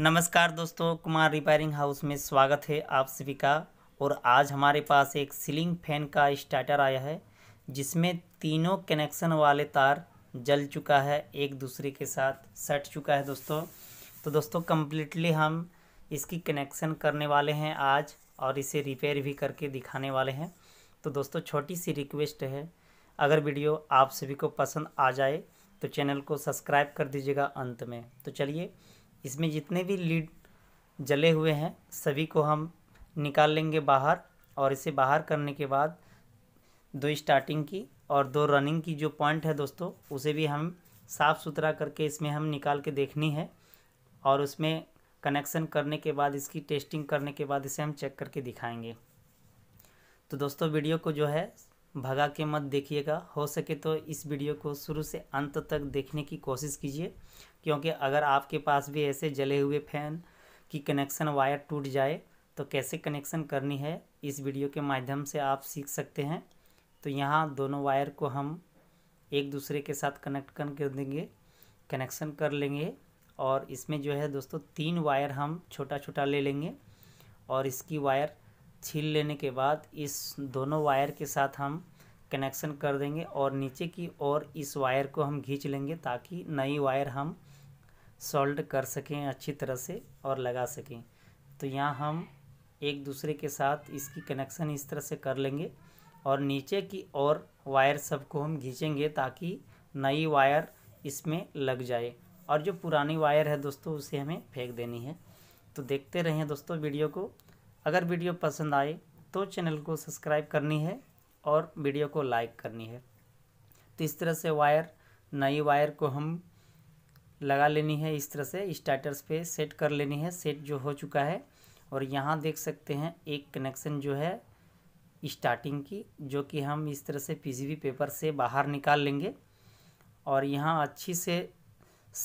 नमस्कार दोस्तों Kumar repairing house में स्वागत है आप सभी का और आज हमारे पास एक सीलिंग फैन का स्टार्टर आया है जिसमें तीनों कनेक्शन वाले तार जल चुका है एक दूसरे के साथ सट चुका है दोस्तों तो दोस्तों कम्प्लीटली हम इसकी कनेक्शन करने वाले हैं आज और इसे रिपेयर भी करके दिखाने वाले हैं तो दोस्तों छोटी सी रिक्वेस्ट है अगर वीडियो आप सभी को पसंद आ जाए तो चैनल को सब्सक्राइब कर दीजिएगा अंत में तो चलिए इसमें जितने भी लीड जले हुए हैं सभी को हम निकाल लेंगे बाहर और इसे बाहर करने के बाद दो स्टार्टिंग की और दो रनिंग की जो पॉइंट है दोस्तों उसे भी हम साफ़ सुथरा करके इसमें हम निकाल के देखनी है और उसमें कनेक्शन करने के बाद इसकी टेस्टिंग करने के बाद इसे हम चेक करके दिखाएंगे तो दोस्तों वीडियो को जो है भगा के मत देखिएगा हो सके तो इस वीडियो को शुरू से अंत तक देखने की कोशिश कीजिए क्योंकि अगर आपके पास भी ऐसे जले हुए फैन की कनेक्शन वायर टूट जाए तो कैसे कनेक्शन करनी है इस वीडियो के माध्यम से आप सीख सकते हैं तो यहाँ दोनों वायर को हम एक दूसरे के साथ कनेक्ट कर देंगे कनेक्शन कर लेंगे और इसमें जो है दोस्तों तीन वायर हम छोटा छोटा ले लेंगे और इसकी वायर छील लेने के बाद इस दोनों वायर के साथ हम कनेक्शन कर देंगे और नीचे की ओर इस वायर को हम खींच लेंगे ताकि नई वायर हम सोल्ड कर सकें अच्छी तरह से और लगा सकें तो यहाँ हम एक दूसरे के साथ इसकी कनेक्शन इस तरह से कर लेंगे और नीचे की ओर वायर सबको हम खींचेंगे ताकि नई वायर इसमें लग जाए और जो पुरानी वायर है दोस्तों उसे हमें फेंक देनी है तो देखते रहें दोस्तों वीडियो को अगर वीडियो पसंद आए तो चैनल को सब्सक्राइब करनी है और वीडियो को लाइक करनी है तो इस तरह से वायर नई वायर को हम लगा लेनी है इस तरह से स्टार्टर्स पे सेट कर लेनी है सेट जो हो चुका है और यहाँ देख सकते हैं एक कनेक्शन जो है स्टार्टिंग की जो कि हम इस तरह से पीसीबी पेपर से बाहर निकाल लेंगे और यहाँ अच्छी से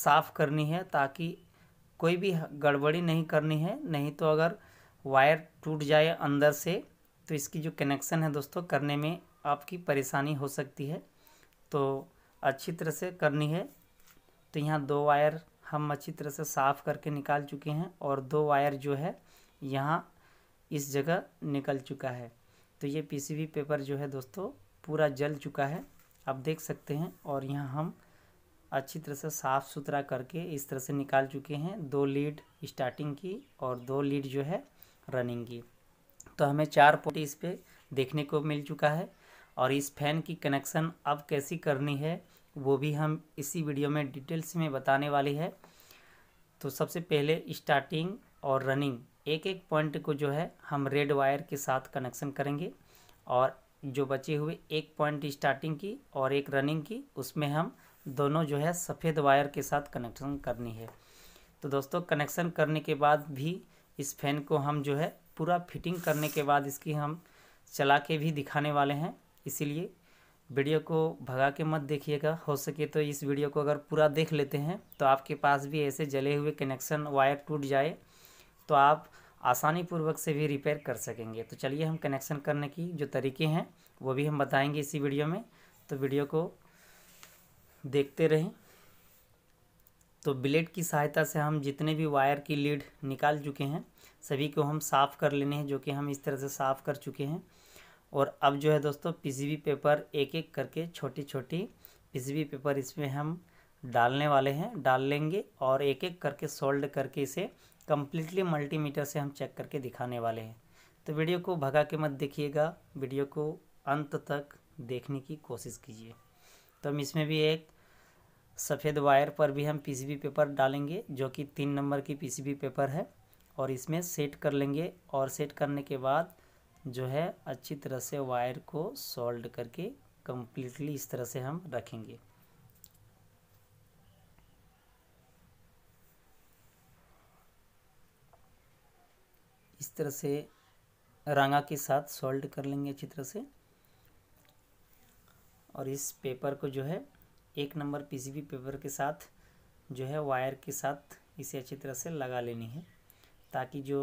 साफ़ करनी है ताकि कोई भी गड़बड़ी नहीं करनी है नहीं तो अगर वायर टूट जाए अंदर से तो इसकी जो कनेक्शन है दोस्तों करने में आपकी परेशानी हो सकती है तो अच्छी तरह से करनी है तो यहाँ दो वायर हम अच्छी तरह से साफ़ करके निकाल चुके हैं और दो वायर जो है यहाँ इस जगह निकल चुका है तो ये पीसीबी पेपर जो है दोस्तों पूरा जल चुका है आप देख सकते हैं और यहाँ हम अच्छी तरह से साफ़ सुथरा करके इस तरह से निकाल चुके हैं दो लीड स्टार्टिंग की और दो लीड जो है रनिंग की तो हमें चार पॉइंट इस पर देखने को मिल चुका है और इस फैन की कनेक्शन अब कैसी करनी है वो भी हम इसी वीडियो में डिटेल्स में बताने वाली है तो सबसे पहले स्टार्टिंग और रनिंग एक एक पॉइंट को जो है हम रेड वायर के साथ कनेक्शन करेंगे और जो बचे हुए एक पॉइंट स्टार्टिंग की और एक रनिंग की उसमें हम दोनों जो है सफ़ेद वायर के साथ कनेक्शन करनी है तो दोस्तों कनेक्शन करने के बाद भी इस फैन को हम जो है पूरा फिटिंग करने के बाद इसकी हम चला के भी दिखाने वाले हैं इसीलिए वीडियो को भगा के मत देखिएगा हो सके तो इस वीडियो को अगर पूरा देख लेते हैं तो आपके पास भी ऐसे जले हुए कनेक्शन वायर टूट जाए तो आप आसानी पूर्वक से भी रिपेयर कर सकेंगे तो चलिए हम कनेक्शन करने की जो तरीके हैं वो भी हम बताएंगे इसी वीडियो में तो वीडियो को देखते रहें तो ब्लेड की सहायता से हम जितने भी वायर की लीड निकाल चुके हैं सभी को हम साफ़ कर लेने हैं जो कि हम इस तरह से साफ़ कर चुके हैं और अब जो है दोस्तों पीसीबी पेपर एक एक करके छोटी छोटी पीसीबी पेपर इसमें हम डालने वाले हैं डाल लेंगे और एक एक करके सोल्ड करके इसे कम्प्लीटली मल्टीमीटर से हम चेक करके दिखाने वाले हैं तो वीडियो को भगा के मत देखिएगा वीडियो को अंत तक देखने की कोशिश कीजिए तो हम इसमें भी एक सफ़ेद वायर पर भी हम पीसीबी पेपर डालेंगे जो कि तीन नंबर की पीसीबी पेपर है और इसमें सेट कर लेंगे और सेट करने के बाद जो है अच्छी तरह से वायर को सॉल्ड करके कम्प्लीटली इस तरह से हम रखेंगे इस तरह से रंगा के साथ सॉल्ड कर लेंगे अच्छी तरह से और इस पेपर को जो है एक नंबर पीसीबी पेपर के साथ जो है वायर के साथ इसे अच्छी तरह से लगा लेनी है ताकि जो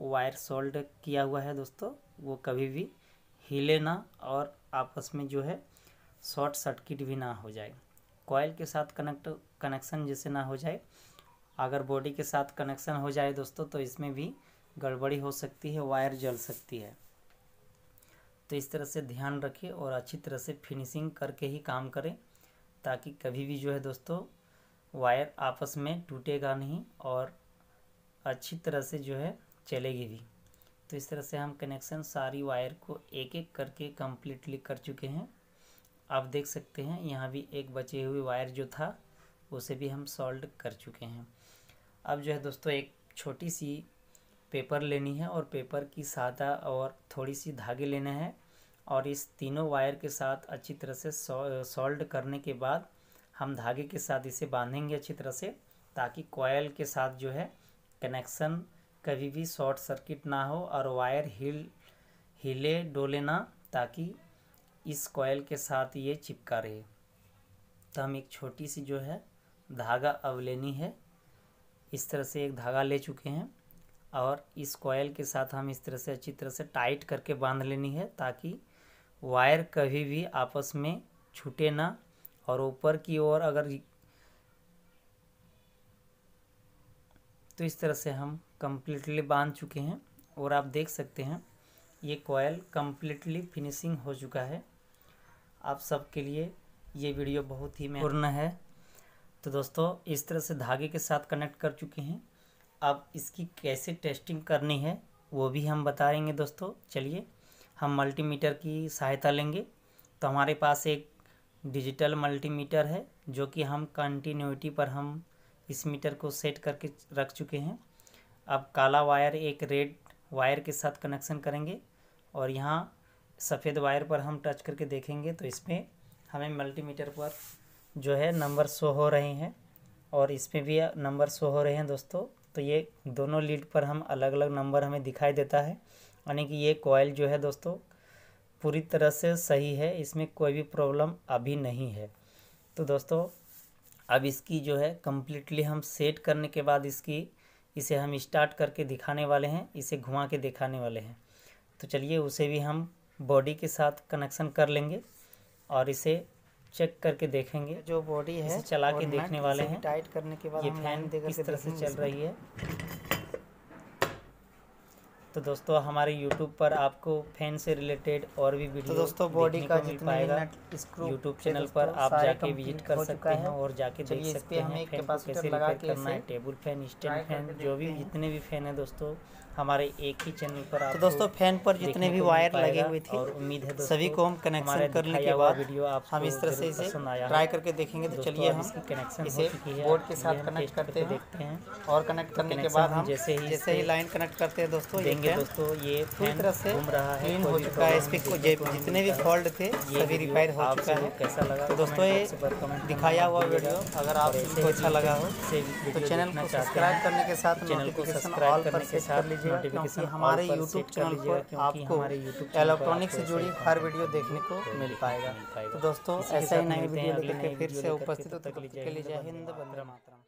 वायर सोल्ड किया हुआ है दोस्तों वो कभी भी हिले ना और आपस में जो है शॉर्ट सर्किट भी ना हो जाए कॉयल के साथ कनेक्ट कनेक्शन जैसे ना हो जाए अगर बॉडी के साथ कनेक्शन हो जाए दोस्तों तो इसमें भी गड़बड़ी हो सकती है वायर जल सकती है तो इस तरह से ध्यान रखें और अच्छी तरह से फिनिशिंग करके ही काम करें ताकि कभी भी जो है दोस्तों वायर आपस में टूटेगा नहीं और अच्छी तरह से जो है चलेगी भी तो इस तरह से हम कनेक्शन सारी वायर को एक एक करके कम्प्लीटली कर चुके हैं आप देख सकते हैं यहाँ भी एक बचे हुए वायर जो था उसे भी हम सॉल्ड कर चुके हैं अब जो है दोस्तों एक छोटी सी पेपर लेनी है और पेपर की सादा और थोड़ी सी धागे लेना है और इस तीनों वायर के साथ अच्छी तरह से सॉल्ड करने के बाद हम धागे के साथ इसे बांधेंगे अच्छी तरह से ताकि कोयल के साथ जो है कनेक्शन कभी भी शॉर्ट सर्किट ना हो और वायर हिल हिले डोले ना ताकि इस कोयल के साथ ये चिपका रहे तो हम एक छोटी सी जो है धागा अब लेनी है इस तरह से एक धागा ले चुके हैं और इस कोयल के साथ हम इस तरह से अच्छी तरह से टाइट करके बांध लेनी है ताकि वायर कभी भी आपस में छूटे ना और ऊपर की ओर अगर तो इस तरह से हम कम्प्लीटली बांध चुके हैं और आप देख सकते हैं ये कोयल कम्प्लीटली फिनिशिंग हो चुका है आप सबके लिए ये वीडियो बहुत ही महत्वपूर्ण है तो दोस्तों इस तरह से धागे के साथ कनेक्ट कर चुके हैं अब इसकी कैसे टेस्टिंग करनी है वो भी हम बताएंगे दोस्तों चलिए हम मल्टीमीटर की सहायता लेंगे तो हमारे पास एक डिजिटल मल्टीमीटर है जो कि हम कंटिन्यूटी पर हम इस मीटर को सेट करके रख चुके हैं अब काला वायर एक रेड वायर के साथ कनेक्शन करेंगे और यहाँ सफ़ेद वायर पर हम टच करके देखेंगे तो इसमें हमें मल्टीमीटर पर जो है नंबर शो हो रहे हैं और इसमें भी नंबर शो हो रहे हैं दोस्तों तो ये दोनों लीड पर हम अलग अलग नंबर हमें दिखाई देता है यानी कि ये कॉयल जो है दोस्तों पूरी तरह से सही है इसमें कोई भी प्रॉब्लम अभी नहीं है तो दोस्तों अब इसकी जो है कम्प्लीटली हम सेट करने के बाद इसकी इसे हम स्टार्ट करके दिखाने वाले हैं इसे घुमा के दिखाने वाले हैं तो चलिए उसे भी हम बॉडी के साथ कनेक्शन कर लेंगे और इसे चेक करके देखेंगे जो बॉडी है चला के देखने वाले हैं टाइट करने के बाद ये फैन किस तरह से चल रही है तो दोस्तों हमारे YouTube पर आपको फैन से रिलेटेड और भी वीडियो तो दोस्तों बॉडी का मिल पाएगा यूट्यूब चैनल पर आप जाके विजिट कर सकते हैं और जाके देख सकते हैं फैन को लगा के करना है टेबल फैन स्टैंड फैन जो भी जितने भी फैन है दोस्तों हमारे एक ही चैनल पर आप तो दोस्तों फैन पर जितने भी वायर लगे हुए थे और उम्मीद है सभी को हम कनेक्शन करने के बाद वीडियो आप हम इस तरह से इसे ट्राई करके देखेंगे तो चलिए हम इसकी कनेक्शन इसे बोर्ड के साथ कनेक्ट करते देखते हैं और कनेक्ट करने तो के बाद हम जैसे ही जैसे ही लाइन कनेक्ट करते हैं दोस्तों ठीक है दोस्तों ये पूरी तरह से क्लीन हो चुका है इस जितने भी फॉल्ट थे ये भी रिपेयर हो चुका है कैसा लगा तो दोस्तों ये दिखाया हुआ वीडियो अगर आप इसको अच्छा लगा हो तो चैनल को सब्सक्राइब करने के साथ चैनल को सब्सक्राइब करने के साथ लीजिए हमारे यूट्यूब चैनल पर आपको इलेक्ट्रॉनिक से जुड़ी हर वीडियो देखने को तो मिल पाएगा तो दोस्तों ऐसा ही नई वीडियो लेकर फिर से उपस्थित हो तक लीजिए जय हिंद बंदे मातरम